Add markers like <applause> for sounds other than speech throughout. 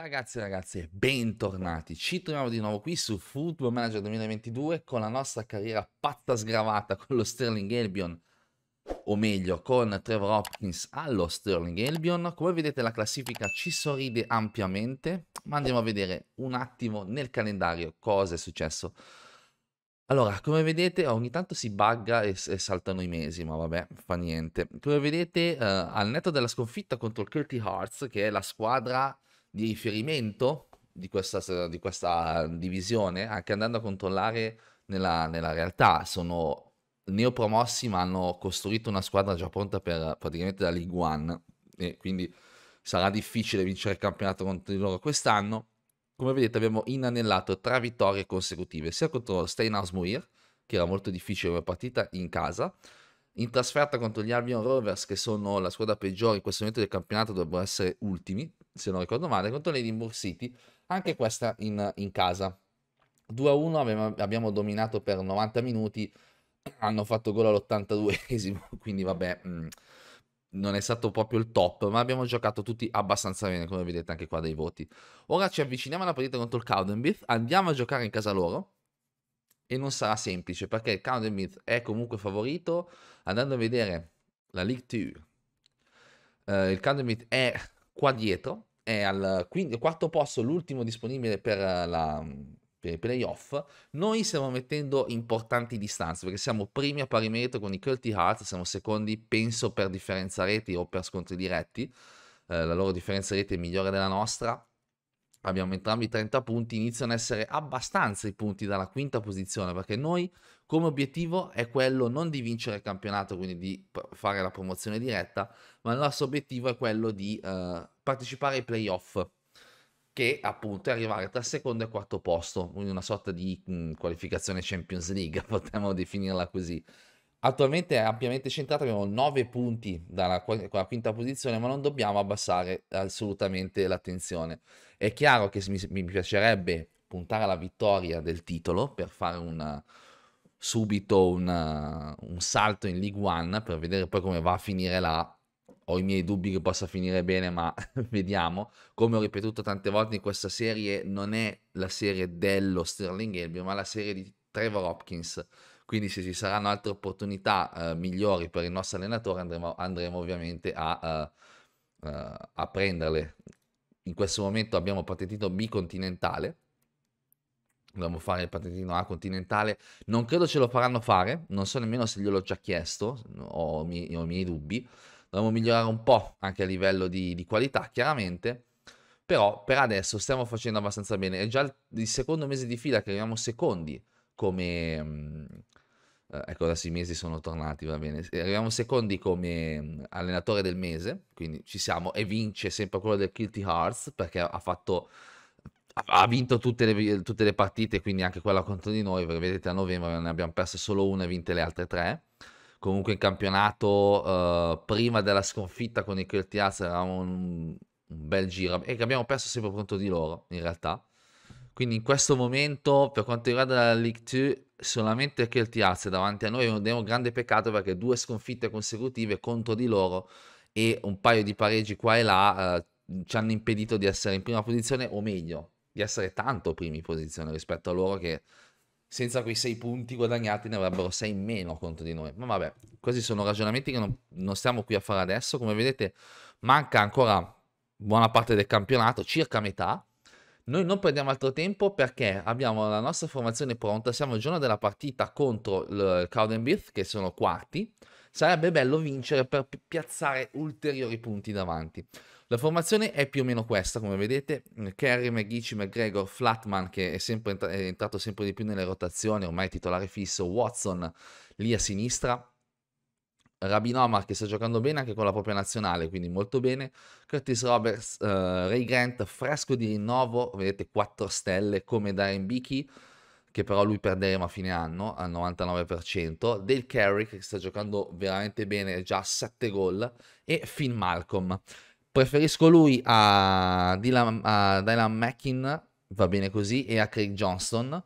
Ragazzi e ragazze, bentornati. Ci troviamo di nuovo qui su Football Manager 2022 con la nostra carriera pazza sgravata con lo Sterling Albion, o meglio con Trevor Hopkins allo Sterling Albion. Come vedete la classifica ci sorride ampiamente, ma andiamo a vedere un attimo nel calendario cosa è successo. Allora, come vedete, ogni tanto si bugga e, e, saltano i mesi, ma vabbè, fa niente. Come vedete, eh, al netto della sconfitta contro il Kirty Hearts, che è la squadra di riferimento di questa, di questa divisione, anche andando a controllare nella, nella realtà, sono neopromossi ma hanno costruito una squadra già pronta per praticamente la League One e quindi sarà difficile vincere il campionato contro di loro quest'anno. Come vedete abbiamo inanellato tre vittorie consecutive, sia contro Steinhaus Muir, che era molto difficile come partita in casa, in trasferta contro gli Albion Rovers, che sono la squadra peggiore in questo momento del campionato, dovrebbero essere ultimi, se non ricordo male, contro l'Edinburgh City, anche questa in, in casa. 2-1 abbiamo, abbiamo, dominato per 90 minuti, hanno fatto gol all'82esimo, <laughs> quindi vabbè, mh, mm, non è stato proprio il top, ma abbiamo giocato tutti abbastanza bene, come vedete anche qua dai voti. Ora ci avviciniamo alla partita contro il Cowdenbeath, andiamo a giocare in casa loro, e non sarà semplice perché il Candemith è comunque favorito. Andando a vedere la League 2, eh, il Candemith è qua dietro, è al quinto, quarto posto, l'ultimo disponibile per, la, per i playoff. Noi stiamo mettendo importanti distanze perché siamo primi a pari merito con i Curti Hearts, siamo secondi, penso, per differenza reti o per scontri diretti. Eh, la loro differenza reti è migliore della nostra abbiamo entrambi 30 punti, iniziano a essere abbastanza i punti dalla quinta posizione, perché noi come obiettivo è quello non di vincere il campionato, quindi di fare la promozione diretta, ma il nostro obiettivo è quello di eh, partecipare ai playoff, che appunto è arrivare tra secondo e quarto posto, quindi una sorta di mh, qualificazione Champions League, <laughs> potremmo definirla così. Attualmente è ampiamente centrato abbiamo 9 punti dalla qu- quinta posizione, ma non dobbiamo abbassare assolutamente l'attenzione. È chiaro che mi, mi piacerebbe puntare alla vittoria del titolo per fare una, subito una, un salto in League One per vedere poi come va a finire là. Ho i miei dubbi che possa finire bene, ma <laughs> vediamo. Come ho ripetuto tante volte in questa serie, non è la serie dello Sterling Elbio, ma la serie di Trevor Hopkins. Quindi se ci saranno altre opportunità eh, migliori per il nostro allenatore andremo, andremo ovviamente a, uh, uh, a, prenderle. In questo momento abbiamo patentino B continentale. Dobbiamo fare il patentino A continentale. Non credo ce lo faranno fare, non so nemmeno se gliel'ho già chiesto, ho, mi, ho i miei dubbi. Dobbiamo migliorare un po' anche a livello di, di qualità, chiaramente però per adesso stiamo facendo abbastanza bene. È già il secondo mese di fila che arriviamo secondi come... Mm, eh, ecco, da sei mesi sono tornati, va bene. Eh, Arriviamo secondi come mm, allenatore del mese, quindi ci siamo, e vince sempre quello del Kilty Hearts, perché ha fatto... Ha vinto tutte le, tutte le partite, quindi anche quella contro di noi, perché vedete a novembre ne abbiamo perse solo una e vinte le altre tre comunque in campionato uh, prima della sconfitta con i Curtias eravamo un, un bel giro e abbiamo perso sempre contro di loro in realtà quindi in questo momento, per quanto riguarda la League 2, solamente che il Tiaz davanti a noi è un grande peccato perché due sconfitte consecutive contro di loro e un paio di pareggi qua e là eh, ci hanno impedito di essere in prima posizione, o meglio, di essere tanto primi in posizione rispetto a loro che senza quei sei punti guadagnati ne avrebbero sei in meno contro di noi. Ma vabbè, questi sono ragionamenti che non, non stiamo qui a fare adesso. Come vedete, manca ancora buona parte del campionato, circa metà, noi non perdiamo altro tempo perché abbiamo la nostra formazione pronta, siamo il giorno della partita contro il Cowdenbeath che sono quarti, sarebbe bello vincere per piazzare ulteriori punti davanti. La formazione è più o meno questa, come vedete, Kerry, McGee, McGregor, Flatman che è, sempre, è entrato sempre di più nelle rotazioni, ormai titolare fisso, Watson lì a sinistra, Rabin che sta giocando bene anche con la propria nazionale, quindi molto bene, Curtis Roberts, uh, Ray Grant, fresco di rinnovo, vedete 4 stelle come Darren Bichi, che però lui perderemo a fine anno al 99%, Dale Carrick che sta giocando veramente bene, già 7 gol, e Finn Malcolm. Preferisco lui a Dylan, a Dylan Mackin, va bene così, e a Craig Johnston,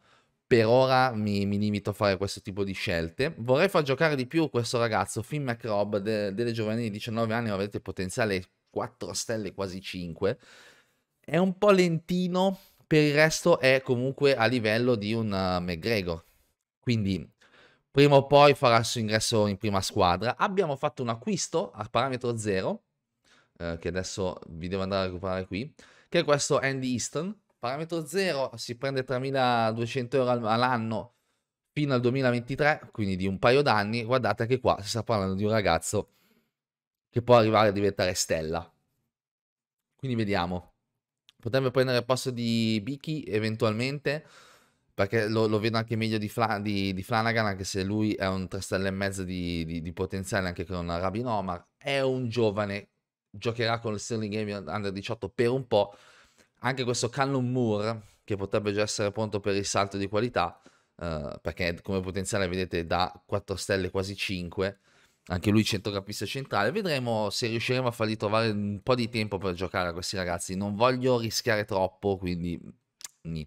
per ora mi, mi, limito a fare questo tipo di scelte. Vorrei far giocare di più questo ragazzo, Finn McRob, de, delle giovanili di 19 anni, avete potenziale 4 stelle, quasi 5. È un po' lentino, per il resto è comunque a livello di un uh, McGregor. Quindi prima o poi farà il suo ingresso in prima squadra. Abbiamo fatto un acquisto a parametro 0, eh, che adesso vi devo andare a recuperare qui, che è questo Andy Easton, Parametro 0 si prende 3.200 euro all'anno fino al 2023, quindi di un paio d'anni. Guardate che qua si sta parlando di un ragazzo che può arrivare a diventare stella. Quindi vediamo. Potrebbe prendere il posto di Biki eventualmente, perché lo, lo vedo anche meglio di, Fla, di, di, Flanagan, anche se lui è un 3 stelle e mezzo di, di, di potenziale anche con Rabin Omar. È un giovane, giocherà con il Sterling Game Under 18 per un po' anche questo Callum Moore, che potrebbe già essere pronto per il salto di qualità, eh, perché come potenziale vedete da 4 stelle quasi 5, anche lui centrocampista centrale, vedremo se riusciremo a fargli trovare un po' di tempo per giocare a questi ragazzi, non voglio rischiare troppo, quindi... Nì.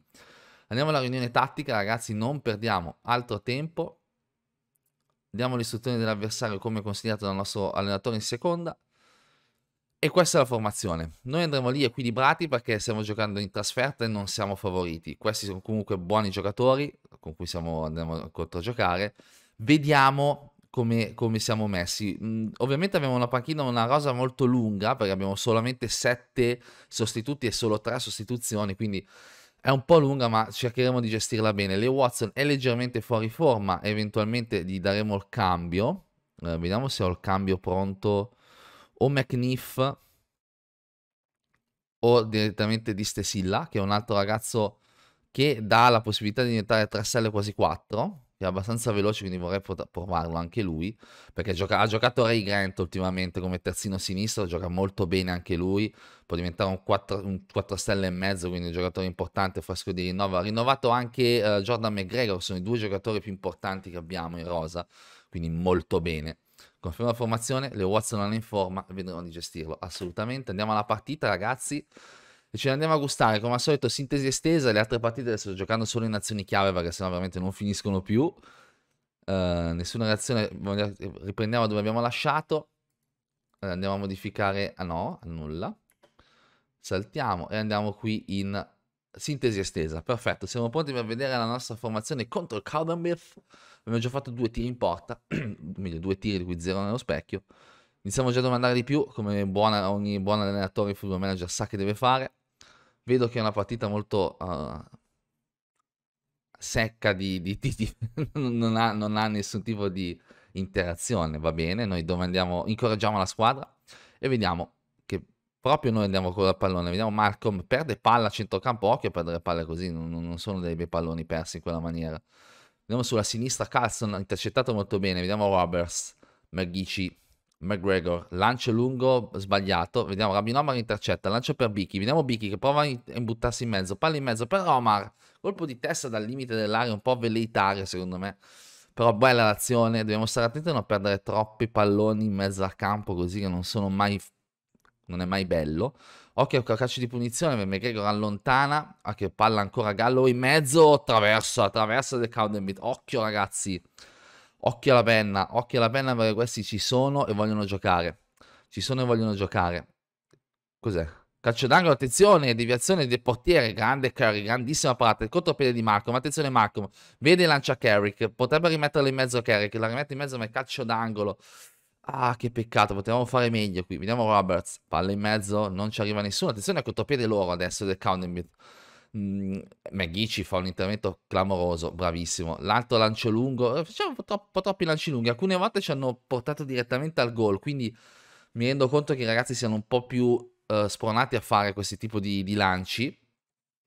Andiamo alla riunione tattica, ragazzi, non perdiamo altro tempo, diamo le istruzioni dell'avversario come consigliato dal nostro allenatore in seconda, e questa è la formazione. Noi andremo lì equilibrati perché stiamo giocando in trasferta e non siamo favoriti. Questi sono comunque buoni giocatori con cui siamo, andremo a controgiocare. Vediamo come, come siamo messi. Mm, ovviamente abbiamo una panchina, una rosa molto lunga perché abbiamo solamente 7 sostituti e solo 3 sostituzioni, quindi è un po' lunga ma cercheremo di gestirla bene. Le Watson è leggermente fuori forma, eventualmente gli daremo il cambio. Eh, vediamo se ho il cambio pronto o McNiff o direttamente di Stesilla, che è un altro ragazzo che dà la possibilità di diventare 3 stelle quasi 4, che è abbastanza veloce, quindi vorrei provarlo anche lui, perché gioca- ha giocato Ray Grant ultimamente come terzino sinistro, gioca molto bene anche lui, può diventare un 4, un 4 stelle e mezzo, quindi un giocatore importante, fresco di rinnovo. Ha rinnovato anche uh, Jordan McGregor, sono i due giocatori più importanti che abbiamo in rosa, quindi molto bene. Conferma la formazione, le Watson non in forma, e vedremo di gestirlo, assolutamente. Andiamo alla partita ragazzi e ce ne andiamo a gustare, come al solito sintesi estesa, le altre partite le sto giocando solo in azioni chiave perché sennò veramente non finiscono più. Uh, nessuna reazione, riprendiamo dove abbiamo lasciato, eh, andiamo a modificare, ah no, nulla. Saltiamo e andiamo qui in Sintesi estesa, perfetto. Siamo pronti per vedere la nostra formazione contro il Cowdenbeth. Abbiamo già fatto due tiri in porta, meglio <clears throat> due tiri di cui zero nello specchio. Iniziamo già a domandare di più, come buona, ogni buon allenatore e football manager sa che deve fare. Vedo che è una partita molto uh, secca di... di, di, di <laughs> non, ha, non, ha, nessun tipo di interazione, va bene. Noi domandiamo, incoraggiamo la squadra e vediamo proprio noi andiamo con il pallone, vediamo Malcolm perde palla a centrocampo, occhio a perdere palla così, non, non, sono dei bei palloni persi in quella maniera. Vediamo sulla sinistra Carlson, intercettato molto bene, vediamo Roberts, McGeechie, McGregor, lancio lungo sbagliato, vediamo Rabinomar intercetta, lancio per Bicchi. vediamo Bicchi che prova a buttarsi in mezzo, palla in mezzo per Omar, colpo di testa dal limite dell'area, un po' velleitario secondo me, però bella l'azione, dobbiamo stare attenti a non perdere troppi palloni in mezzo al campo così che non sono mai non è mai bello. Occhio a calcio di punizione per McGregor allontana, a che palla ancora Gallo in mezzo, attraversa, attraversa del Cowdenbeat. Occhio ragazzi, occhio alla penna, occhio alla penna perché questi ci sono e vogliono giocare. Ci sono e vogliono giocare. Cos'è? Calcio d'angolo, attenzione, deviazione del portiere, grande Curry, grandissima parata, il contropiede di Marco, ma attenzione Marco, vede e lancia Carrick, potrebbe rimetterla in mezzo a Carrick, la rimette in mezzo ma è calcio d'angolo. Ah, che peccato, potevamo fare meglio qui. Vediamo Roberts, palla in mezzo, non ci arriva nessuno. Attenzione a contropiede loro adesso del Counterbit. Mm, McGee fa un intervento clamoroso, bravissimo. L'altro lancio lungo, eh, facciamo un po' troppi lanci lunghi. Alcune volte ci hanno portato direttamente al gol, quindi mi rendo conto che i ragazzi siano un po' più uh, spronati a fare questi tipi di, di lanci.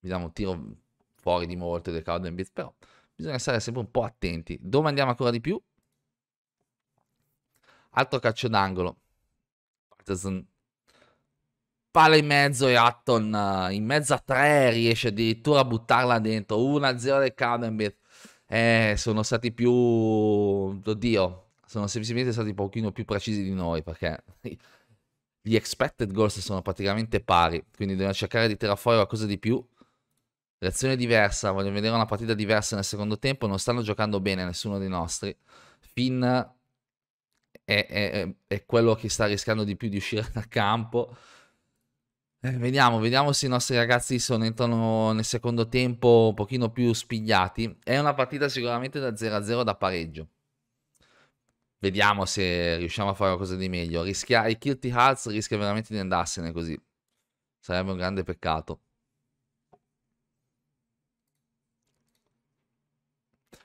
Vediamo un tiro fuori di molto del Counterbit, però bisogna stare sempre un po' attenti. Dove andiamo ancora di più, Altro calcio d'angolo. Patterson. Palla in mezzo e Hutton eh, in mezzo a tre riesce addirittura a buttarla dentro. 1-0 del Cadenbeth. Eh, sono stati più... Oddio, sono semplicemente stati un pochino più precisi di noi perché gli expected goals sono praticamente pari, quindi dobbiamo cercare di tirare fuori qualcosa di più. Reazione diversa, voglio vedere una partita diversa nel secondo tempo, non stanno giocando bene nessuno dei nostri. Finn è, è, è quello che sta rischiando di più di uscire da campo. Eh, vediamo, vediamo se i nostri ragazzi sono, entrano nel secondo tempo un pochino più spigliati. È una partita sicuramente da 0-0 da pareggio. Vediamo se riusciamo a fare qualcosa di meglio. Rischia, il Kirti Hearts rischia veramente di andarsene così. Sarebbe un grande peccato.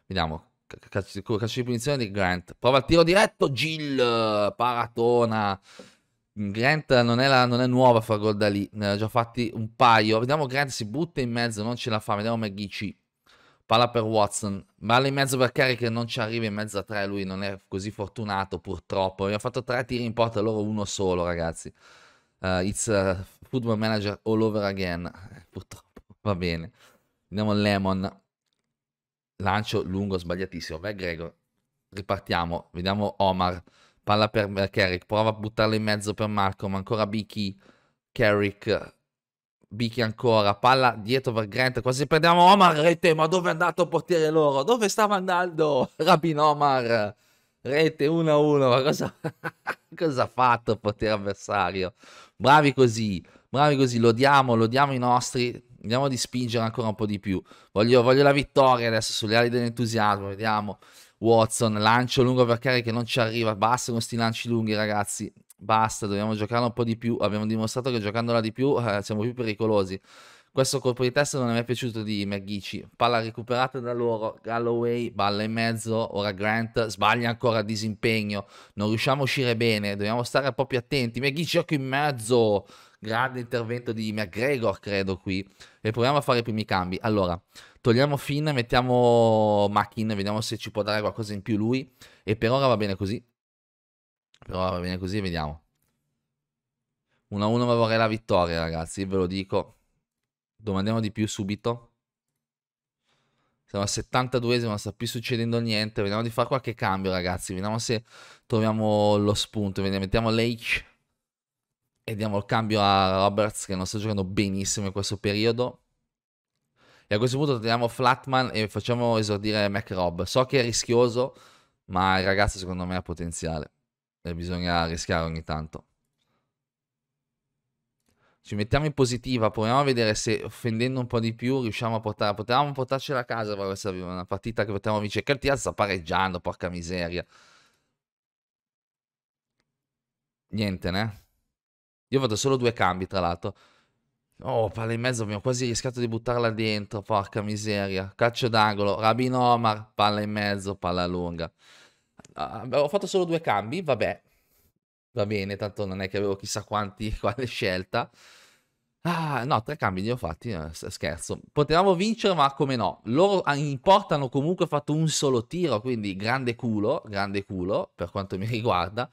Vediamo. Calcio, di punizione di Grant. Prova il tiro diretto, Gill paratona. Grant non è, la, non è nuova a far gol da lì, ne ha già fatti un paio. Vediamo Grant si butta in mezzo, non ce la fa. Vediamo McGeechee. Palla per Watson. Palla in mezzo per Carrick, non ci arriva in mezzo a tre. Lui non è così fortunato purtroppo. Abbiamo fatto tre tiri in porta, loro uno solo ragazzi. Uh, it's uh, football manager all over again. Eh, purtroppo, va bene. Andiamo Lemon lancio lungo sbagliatissimo. Beh, Gregor, ripartiamo. Vediamo Omar. Palla per Carrick. Prova a buttarla in mezzo per Marco. Ma Ancora Bichi. Carrick. Bichi ancora. Palla dietro per Grant. Quasi perdiamo Omar. Rete, ma dove è andato il portiere loro? Dove stava andando? <laughs> Rabin Omar. Rete 1-1. Ma cosa... <laughs> cosa ha fatto il portiere avversario? Bravi così. Bravi così. Lodiamo, lodiamo i nostri vediamo di spingere ancora un po' di più. Voglio, voglio la vittoria adesso sulle ali dell'entusiasmo, vediamo. Watson, lancio lungo per carry che non ci arriva, basta con questi lanci lunghi ragazzi, basta, dobbiamo giocare un po' di più, abbiamo dimostrato che giocandola di più <laughs> eh, siamo più pericolosi. Questo colpo di testa non mi è piaciuto di McGeechy, palla recuperata da loro, Galloway, balla in mezzo, ora Grant sbaglia ancora a disimpegno, non riusciamo a uscire bene, dobbiamo stare un po' più attenti, McGeechy occhio in mezzo, grande intervento di McGregor, credo qui. E proviamo a fare i primi cambi. Allora, togliamo Finn, mettiamo Mackin, vediamo se ci può dare qualcosa in più lui. E per ora va bene così. Per ora va bene così, vediamo. 1-1 ma vorrei la vittoria, ragazzi, ve lo dico. Domandiamo di più subito. Siamo al 72esimo, non sta più succedendo niente. Vediamo di fare qualche cambio, ragazzi. Vediamo se troviamo lo spunto. Vediamo, mettiamo l'H. E diamo il cambio a Roberts che non sta giocando benissimo in questo periodo. E a questo punto teniamo Flatman e facciamo esordire Mac Rob. So che è rischioso, ma il ragazzo secondo me ha potenziale. E bisogna rischiare ogni tanto. Ci mettiamo in positiva, proviamo a vedere se offendendo un po' di più riusciamo a portare. Potevamo portarcela a casa, ma questa è una partita che potevamo vincere. Caltiaz sta pareggiando, porca miseria. Niente, né? Io vado solo due cambi, tra l'altro. Oh, palla in mezzo, abbiamo quasi rischiato di buttarla dentro, porca miseria. Calcio d'angolo, Rabin Omar, palla in mezzo, palla lunga. Uh, ah, ho fatto solo due cambi, vabbè. Va bene, tanto non è che avevo chissà quanti, <laughs> quale scelta. Ah, no, tre cambi li ho fatti, eh, scherzo. Potevamo vincere, ma come no. Loro ah, in porta hanno comunque fatto un solo tiro, quindi grande culo, grande culo, per quanto mi riguarda.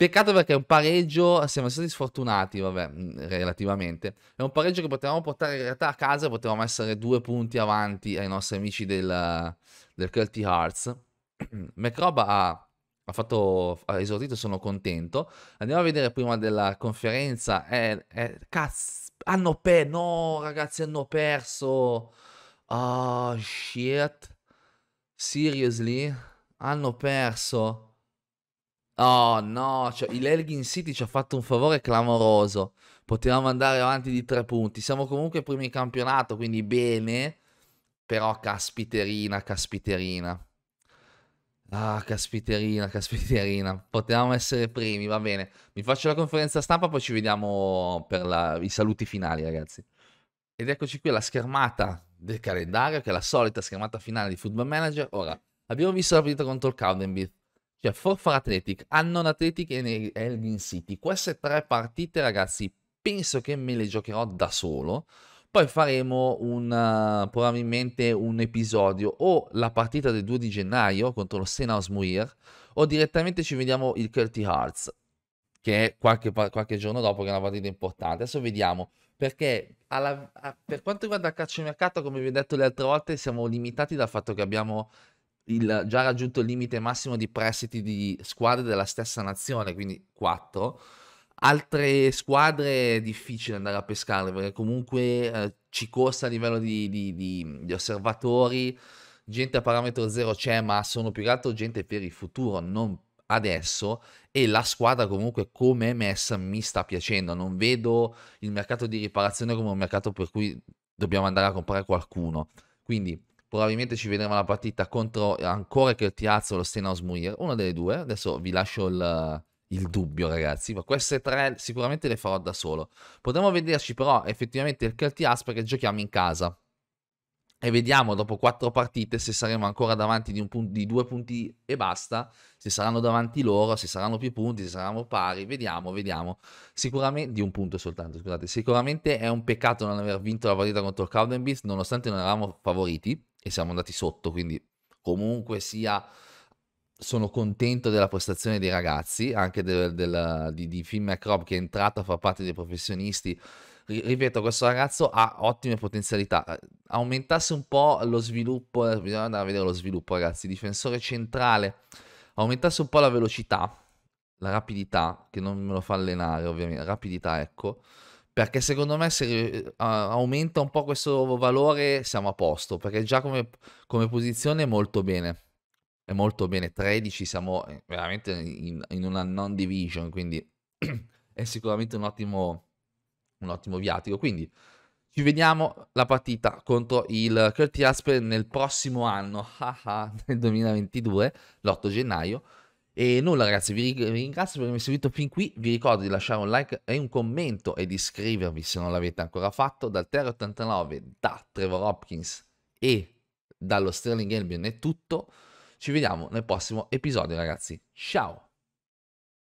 Peccato perché è un pareggio, siamo stati sfortunati, vabbè, mm, relativamente. È un pareggio che potevamo portare in realtà a casa, potevamo essere due punti avanti ai nostri amici del, del Curti Hearts. <clears throat> McRob ha ha fatto ha esordito, sono contento. Andiamo a vedere prima della conferenza. Eh, eh, cazzo, hanno perso. No, ragazzi, hanno perso. Oh, shit. Seriously? Hanno perso. Oh no, cioè, l'Elgin City ci ha fatto un favore clamoroso. Potevamo andare avanti di tre punti. Siamo comunque primi in campionato, quindi bene. Però caspiterina, caspiterina. Ah, caspiterina, caspiterina. Potevamo essere primi, va bene. Mi faccio la conferenza stampa, poi ci vediamo per la... i saluti finali, ragazzi. Ed eccoci qui alla schermata del calendario, che è la solita schermata finale di Football Manager. Ora, abbiamo visto la partita contro il Cowdenbeat cioè, Forfar Athletic, Annon Athletic e Elgin City. Queste tre partite, ragazzi, penso che me le giocherò da solo. Poi faremo un, uh, probabilmente un episodio o la partita del 2 di gennaio contro lo Senhaus Muir o direttamente ci vediamo il Curti Hearts che è qualche, qualche, giorno dopo che è una partita importante. Adesso vediamo perché alla, a, per quanto riguarda il calcio mercato, come vi ho detto le altre volte, siamo limitati dal fatto che abbiamo il, già raggiunto il limite massimo di prestiti di squadre della stessa nazione, quindi 4. Altre squadre è difficile andare a pescare perché comunque eh, ci costa a livello di, di, di, di osservatori, gente a parametro zero c'è, ma sono più che altro gente per il futuro, non adesso e la squadra comunque come è messa mi sta piacendo, non vedo il mercato di riparazione come un mercato per cui dobbiamo andare a comprare qualcuno. Quindi probabilmente ci vedremo la partita contro ancora che Tiazzo o lo Stenhouse Muir, una delle due, adesso vi lascio il, il dubbio ragazzi, ma queste tre sicuramente le farò da solo. Potremmo vederci però effettivamente il Keltias perché giochiamo in casa e vediamo dopo quattro partite se saremo ancora davanti di, punto, di, due punti e basta, se saranno davanti loro, se saranno più punti, se saranno pari, vediamo, vediamo. Sicuramente, di un punto soltanto, scusate, sicuramente è un peccato non aver vinto la partita contro il Cowden Beast nonostante non eravamo favoriti, e siamo andati sotto, quindi comunque sia sono contento della prestazione dei ragazzi, anche del, del, di, di Phil McRob che è entrato a far parte dei professionisti. Ripeto, questo ragazzo ha ottime potenzialità. Eh, aumentasse un po' lo sviluppo, eh, bisogna andare a vedere lo sviluppo ragazzi, difensore centrale, aumentasse un po' la velocità, la rapidità, che non me lo fa allenare ovviamente, rapidità ecco, perché secondo me se eh, aumenta un po' questo valore siamo a posto, perché già come, come posizione è molto bene, è molto bene, 13 siamo eh, veramente in, in una non division, quindi <clears throat> è sicuramente un ottimo, un ottimo viatico, quindi ci vediamo la partita contro il Curti Asper nel prossimo anno, <laughs> ah, ah, nel 2022, l'8 gennaio. E nulla ragazzi, vi ringrazio per avermi seguito fin qui, vi ricordo di lasciare un like e un commento e di iscrivervi se non l'avete ancora fatto. Dal Terra 89, da Trevor Hopkins e dallo Sterling Albion è tutto. Ci vediamo nel prossimo episodio ragazzi, ciao!